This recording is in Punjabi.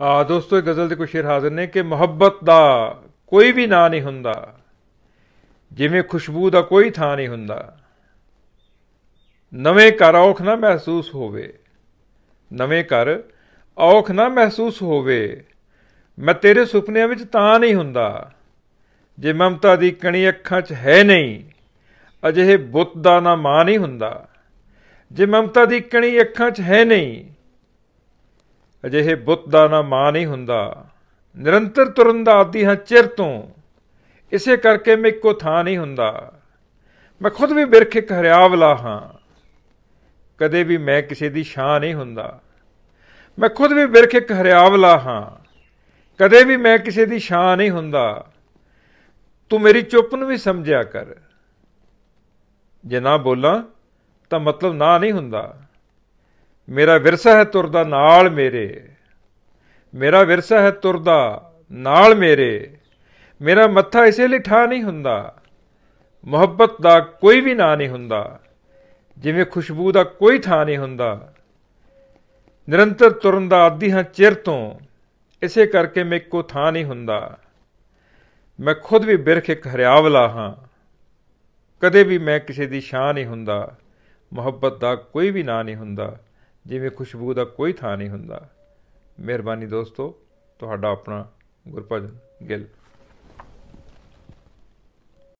ਆ ਦੋਸਤੋ ਇਹ ਗਜ਼ਲ ਦੇ ਕੁਝ ਸ਼ੇਰ ਹਾਜ਼ਰ ਨੇ ਕਿ ਮੁਹੱਬਤ ਦਾ ਕੋਈ ਵੀ ਨਾਂ ਨਹੀਂ ਹੁੰਦਾ ਜਿਵੇਂ ਖੁਸ਼ਬੂ ਦਾ ਕੋਈ ਥਾਂ ਨਹੀਂ ਹੁੰਦਾ ਨਵੇਂ ਘਰ ਔਖ ਨਾ ਮਹਿਸੂਸ ਹੋਵੇ ਨਵੇਂ ਘਰ ਔਖ ਨਾ ਮਹਿਸੂਸ ਹੋਵੇ ਮੈਂ ਤੇਰੇ ਸੁਪਨਿਆਂ ਵਿੱਚ ਤਾਂ ਨਹੀਂ ਹੁੰਦਾ ਜੇ ਮਮਤਾ ਦੀ ਕਣੀ ਅੱਖਾਂ 'ਚ ਹੈ ਨਹੀਂ ਅਜਿਹੇ ਬੁੱਤ ਦਾ ਨਾ ਮਾਂ ਨਹੀਂ ਹੁੰਦਾ ਜੇ ਮਮਤਾ ਦੀ ਕਣੀ ਅੱਖਾਂ 'ਚ ਹੈ ਨਹੀਂ ਅਜਿਹੇ ਬੁੱਤ ਦਾ ਨਾ ਮਾਂ ਨਹੀਂ ਹੁੰਦਾ ਨਿਰੰਤਰ ਤੁਰਨ ਦਾ ਆਦੀ ਹਾਂ ਚਿਰ ਤੋਂ ਇਸੇ ਕਰਕੇ ਮੈਂ ਇੱਕੋ ਥਾਂ ਨਹੀਂ ਹੁੰਦਾ ਮੈਂ ਖੁਦ ਵੀ ਬਿਰਖ ਇੱਕ ਹਰਿਆਵਲਾ ਹਾਂ ਕਦੇ ਵੀ ਮੈਂ ਕਿਸੇ ਦੀ ਛਾਂ ਨਹੀਂ ਹੁੰਦਾ ਮੈਂ ਖੁਦ ਵੀ ਬਿਰਖ ਇੱਕ ਹਰਿਆਵਲਾ ਹਾਂ ਕਦੇ ਵੀ ਮੈਂ ਕਿਸੇ ਦੀ ਛਾਂ ਨਹੀਂ ਹੁੰਦਾ ਤੂੰ ਮੇਰੀ ਚੁੱਪ ਨੂੰ ਵੀ ਸਮਝਿਆ ਕਰ ਜੇ ਨਾ ਬੋਲਾਂ ਤਾਂ ਮਤਲਬ ਨਾ ਨਹੀਂ ਹੁੰਦਾ ਮੇਰਾ ਵਿਰਸਾ ਹੈ ਤੁਰਦਾ ਨਾਲ ਮੇਰੇ ਮੇਰਾ ਵਿਰਸਾ ਹੈ ਤੁਰਦਾ ਨਾਲ ਮੇਰੇ ਮੇਰਾ ਮੱਥਾ ਇਸੇ ਲਈ ਠਾ ਨਹੀਂ ਹੁੰਦਾ ਮੁਹੱਬਤ ਦਾ ਕੋਈ ਵੀ ਨਾਂ ਨਹੀਂ ਹੁੰਦਾ ਜਿਵੇਂ ਖੁਸ਼ਬੂ ਦਾ ਕੋਈ ਥਾਂ ਨਹੀਂ ਹੁੰਦਾ ਨਿਰੰਤਰ ਤੁਰਨ ਦਾ ਆਦੀ ਹਾਂ ਚਿਰ ਤੋਂ ਇਸੇ ਕਰਕੇ ਮੇ ਕੋ ਥਾਂ ਨਹੀਂ ਹੁੰਦਾ ਮੈਂ ਖੁਦ ਵੀ ਬਿਰਖ ਇੱਕ ਹਰਿਆਵਲਾ ਹਾਂ ਕਦੇ ਵੀ ਮੈਂ ਕਿਸੇ ਦੀ ਸ਼ਾਨ ਨਹੀਂ ਹੁੰਦਾ ਮੁਹੱਬਤ ਦਾ ਕੋਈ ਵੀ ਨਾਂ ਨਹੀਂ ਹੁੰਦਾ ਜਿਵੇਂ ਖੁਸ਼ਬੂ ਦਾ ਕੋਈ ਥਾਂ ਨਹੀਂ ਹੁੰਦਾ ਮਿਹਰਬਾਨੀ ਦੋਸਤੋ ਤੁਹਾਡਾ ਆਪਣਾ ਗੁਰਪ੍ਰਜ ਗਿੱਲ